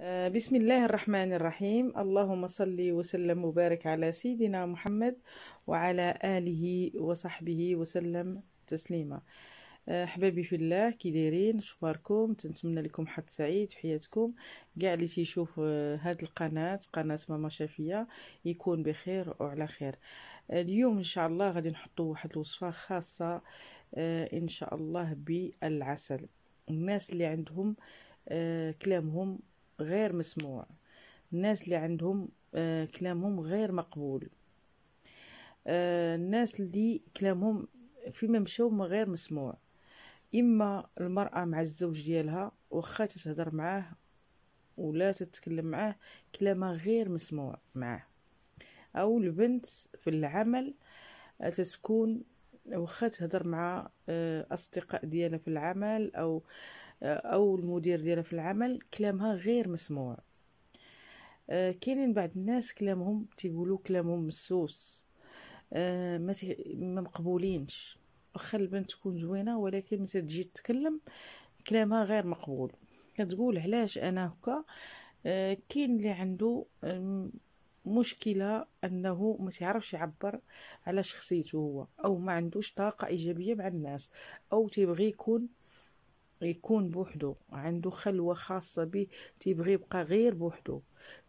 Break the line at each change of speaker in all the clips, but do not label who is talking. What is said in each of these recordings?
آه، بسم الله الرحمن الرحيم اللهم صل وسلم وبارك على سيدنا محمد وعلى آله وصحبه وسلم تسليما آه، احبابي في الله كي دايرين شباركم تنتمنى لكم حظ سعيد في حياتكم كاع اللي تيشوف آه، هاد القناه قناه ماما شافيه يكون بخير وعلى خير اليوم ان شاء الله غادي نحطو واحد الوصفه خاصه ان شاء الله بالعسل الناس اللي عندهم كلامهم غير مسموع الناس اللي عندهم آه، كلامهم غير مقبول آه، الناس اللي كلامهم فيما مشاو ما غير مسموع اما المراه مع الزوج ديالها واخا تتهضر معاه ولا تتكلم معاه كلامها غير مسموع معاه او البنت في العمل آه، تتكون واخا تهضر مع اصدقاء ديالها في العمل او آه، او المدير ديالها في العمل كلامها غير مسموع آه، كاينين بعض الناس كلامهم تيقولوا كلامهم مسوس آه، ما ما مقبولينش واخا البنت تكون زوينه ولكن ملي تجي تتكلم كلامها غير مقبول كتقول علاش انا هكا كاين اللي عنده مشكله انه ما تعرفش يعبر على شخصيته هو او ما عندوش طاقه ايجابيه مع الناس او تيبغي يكون يكون بوحدو عنده خلوه خاصه به تيبغي يبقى غير بوحدو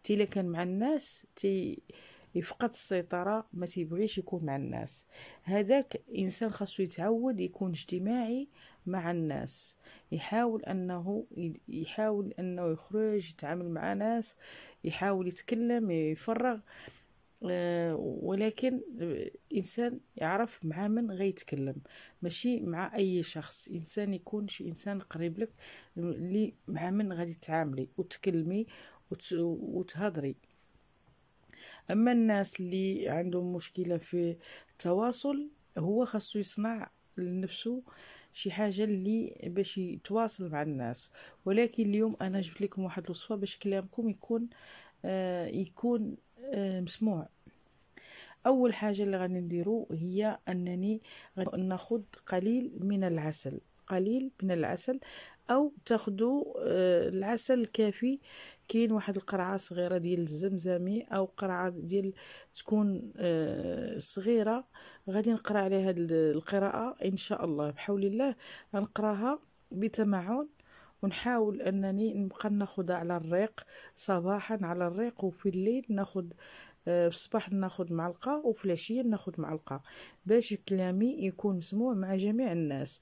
تي الا كان مع الناس تي يفقد السيطره ما تيبغيش يكون مع الناس هذاك انسان خاصو يتعود يكون اجتماعي مع الناس يحاول انه يحاول انه يخرج يتعامل مع ناس يحاول يتكلم يفرغ ولكن الانسان آه، يعرف مع من غيتكلم ماشي مع اي شخص انسان يكون شي انسان قريب لك اللي مع من غادي تتعاملي وتكلمي وتهضري اما الناس اللي عندهم مشكله في التواصل هو خاصو يصنع لنفسه شي حاجه اللي باش يتواصل مع الناس ولكن اليوم انا جبت لكم واحد الوصفه باش كلامكم يكون آه يكون آه مسموع اول حاجه اللي غادي نديرو هي انني ناخذ قليل من العسل قليل من العسل او تاخذوا آه، العسل الكافي كاين واحد القرعه صغيره ديال الزمزمي او قرعه ديال تكون آه، صغيره غادي نقرا عليها القراءه ان شاء الله بحول الله غنقراها بتمعن ونحاول انني نبقى ناخذها على الريق صباحا على الريق وفي الليل ناخذ آه، في الصباح ناخذ معلقه وفي العشيه ناخذ معلقه باش كلامي يكون مسموع مع جميع الناس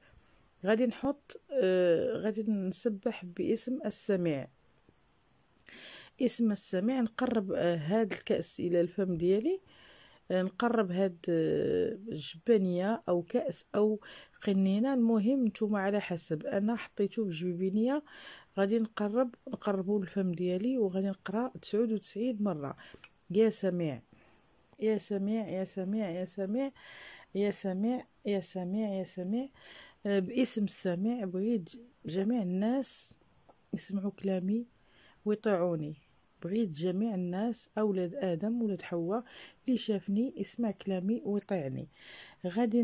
غادي نحط آه، غادي نسبح باسم السميع اسم السميع نقرب آه، هاد الكأس إلى الفم ديالي نقرب هاد الجبانية أو كأس أو قنينة المهم نتوما على حسب أنا حطيته بجبيبينية غادي نقرب نقربو للفم ديالي وغادي نقرا تسعود مرة يا سميع يا سميع يا سميع يا سميع يا سميع يا سميع يا سميع آه، باسم السميع بغيت جميع الناس يسمعوا كلامي ويطيعوني بغيت جميع الناس أولاد آدم ولاد حواء اللي شافني يسمع كلامي ويطيعني غادي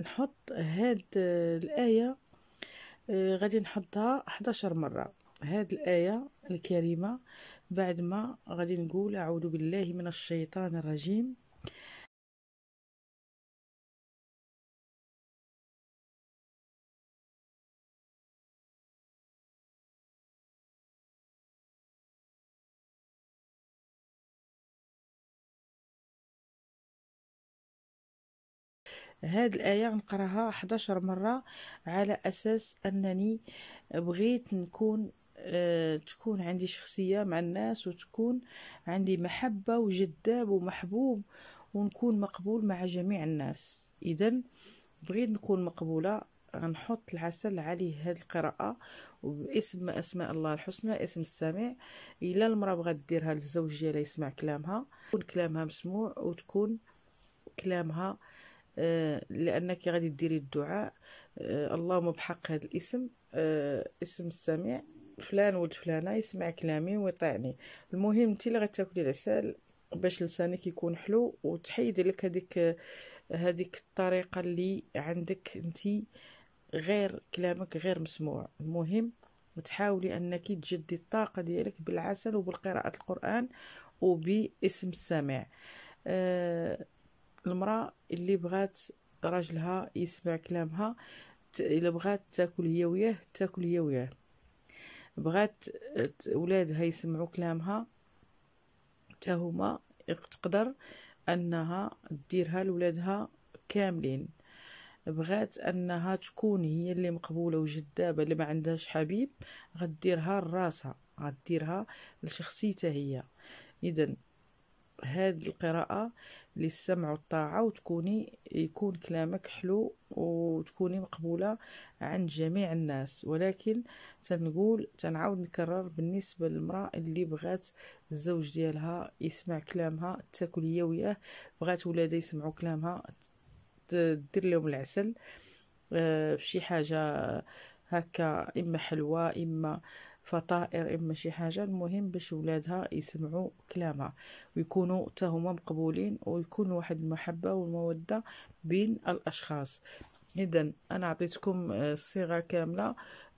نحط هاد آه، الآية آه، غادي نحطها 11 مرة هاد الآية الكريمة بعد ما غادي نقول أعوذ بالله من الشيطان الرجيم هاد الآية نقراها 11 مرة على أساس أنني بغيت نكون آه، تكون عندي شخصية مع الناس وتكون عندي محبة وجذاب ومحبوب ونكون مقبول مع جميع الناس إذا بغيت نكون مقبولة غنحط العسل عليه هذه القراءة وباسم أسماء الله الحسنى اسم السامع إلا المرأة بغات ديرها للزوج ديالها يسمع كلامها يكون كلامها مسموع وتكون كلامها آه، لأنك غادي ديري الدعاء آه، اللهم بحق هذا الاسم اسم السامع فلان ولد فلانه يسمع كلامي ويطيعني المهم انت اللي غتاكلي العشاء باش لسانك يكون حلو وتحيد لك هذيك هذيك الطريقه اللي عندك انت غير كلامك غير مسموع المهم وتحاولي انك تجدي الطاقه ديالك بالعسل وبالقراءه القران وباسم السامع آه المراه اللي بغات راجلها يسمع كلامها الا بغات تاكل هي وياه تاكل هي وياه بغات ولادها يسمعوا كلامها حتى هما تقدر انها ديرها لولادها كاملين بغات انها تكون هي اللي مقبوله وجذابه اللي ما عندهاش حبيب غديرها لراسها غديرها لشخصيتها هي اذا هاد القراءه للسمع والطاعة وتكوني يكون كلامك حلو وتكوني مقبولة عند جميع الناس ولكن تنقول تنعاود نكرر بالنسبة للمرأة اللي بغات الزوج ديالها يسمع كلامها تاكل هي وياه بغات ولادها يسمعوا كلامها تدير لهم العسل آه، بشي حاجة هكا إما حلوة إما آه فطائر اما شي حاجه المهم باش ولادها يسمعوا كلامها ويكونوا حتى هما مقبولين ويكون واحد المحبه والموده بين الاشخاص اذا انا عطيتكم آه، الصيغه كامله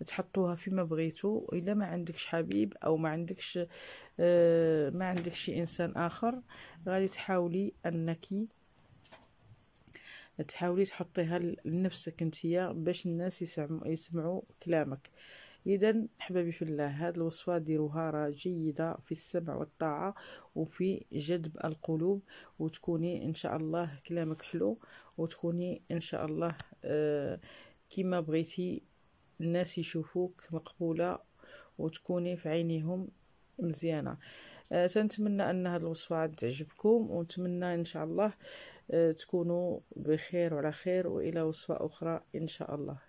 تحطوها فيما بغيتو الا ما عندكش حبيب او ما عندكش آه، ما عندكش شي انسان اخر غادي تحاولي انك تحاولي تحطيها لنفسك انتيا باش الناس يسمعوا يسمعوا كلامك إذن احبابي في الله هذه الوصفه ديروها راه جيده في السمع والطاعه وفي جذب القلوب وتكوني ان شاء الله كلامك حلو وتكوني ان شاء الله آه، كما بغيتي الناس يشوفوك مقبوله وتكوني في عينيهم مزيانه آه، سنتمنى تنتمنى ان هذه الوصفه تعجبكم ونتمنى ان شاء الله آه، تكونوا بخير وعلى خير والى وصفه اخرى ان شاء الله